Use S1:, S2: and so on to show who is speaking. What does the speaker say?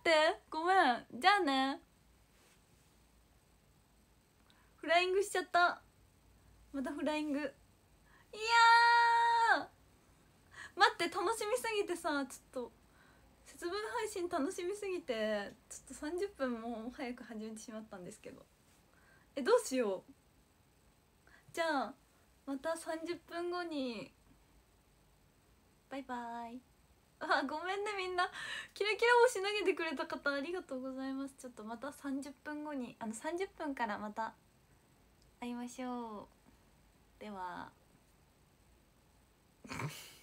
S1: ってごめんじゃあねフライングしちゃったまたフライングいや待って楽しみすぎてさちょっと節分配信楽しみすぎてちょっと30分も早く始めてしまったんですけどえどうしようじゃあまた30分後にバイバイあごめんねみんなキラキラ星投げてくれた方ありがとうございますちょっとまた30分後にあの30分からまた会いましょうでは